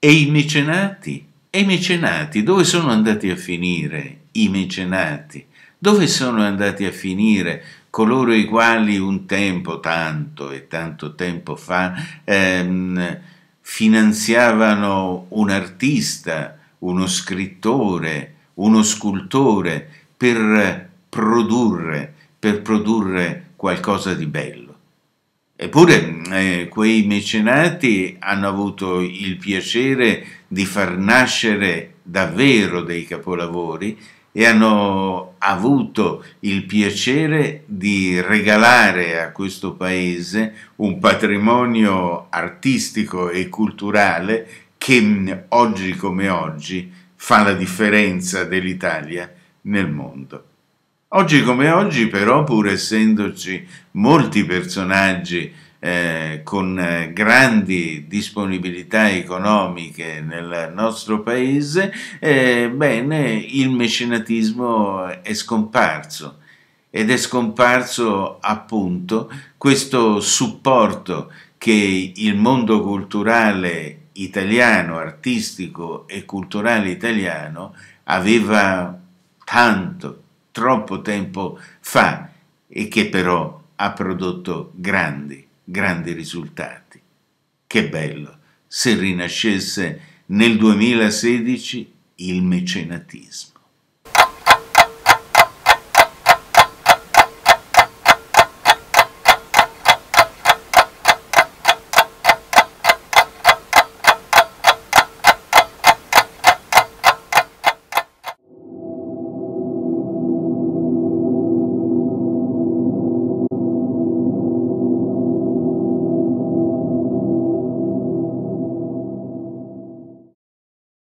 E i mecenati? E i mecenati dove sono andati a finire? I mecenati? Dove sono andati a finire coloro i quali un tempo, tanto e tanto tempo fa, ehm, finanziavano un artista, uno scrittore, uno scultore per produrre, per produrre qualcosa di bello? Eppure eh, quei mecenati hanno avuto il piacere di far nascere davvero dei capolavori e hanno avuto il piacere di regalare a questo paese un patrimonio artistico e culturale che mm, oggi come oggi fa la differenza dell'Italia nel mondo. Oggi come oggi però, pur essendoci molti personaggi eh, con eh, grandi disponibilità economiche nel nostro paese, eh, bene, il mecenatismo è scomparso ed è scomparso appunto questo supporto che il mondo culturale italiano, artistico e culturale italiano aveva tanto troppo tempo fa e che però ha prodotto grandi, grandi risultati. Che bello se rinascesse nel 2016 il mecenatismo.